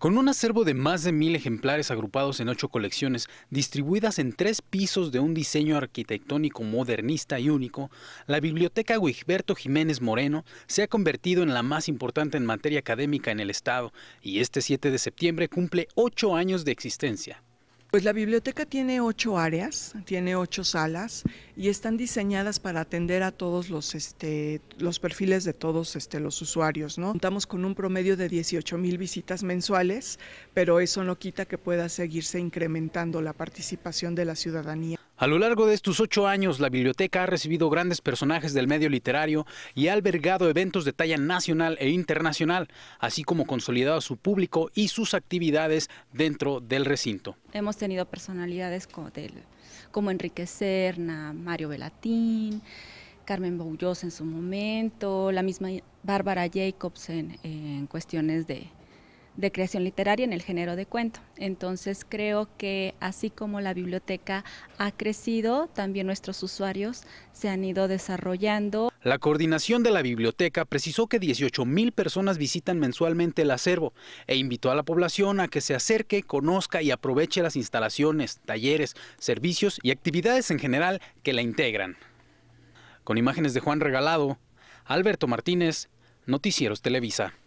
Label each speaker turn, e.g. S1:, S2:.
S1: Con un acervo de más de mil ejemplares agrupados en ocho colecciones, distribuidas en tres pisos de un diseño arquitectónico modernista y único, la Biblioteca Wigberto Jiménez Moreno se ha convertido en la más importante en materia académica en el Estado y este 7 de septiembre cumple ocho años de existencia.
S2: Pues la biblioteca tiene ocho áreas, tiene ocho salas, y están diseñadas para atender a todos los, este, los perfiles de todos este, los usuarios. ¿no? Contamos con un promedio de 18 mil visitas mensuales, pero eso no quita que pueda seguirse incrementando la participación de la ciudadanía.
S1: A lo largo de estos ocho años, la biblioteca ha recibido grandes personajes del medio literario y ha albergado eventos de talla nacional e internacional, así como consolidado su público y sus actividades dentro del recinto.
S3: Hemos tenido personalidades como, del, como Enrique Cerna Mario Velatín, Carmen Boullos en su momento, la misma Bárbara Jacobs en cuestiones de, de creación literaria en el género de cuento. Entonces creo que así como la biblioteca ha crecido, también nuestros usuarios se han ido desarrollando.
S1: La coordinación de la biblioteca precisó que 18 mil personas visitan mensualmente el acervo e invitó a la población a que se acerque, conozca y aproveche las instalaciones, talleres, servicios y actividades en general que la integran. Con imágenes de Juan Regalado, Alberto Martínez, Noticieros Televisa.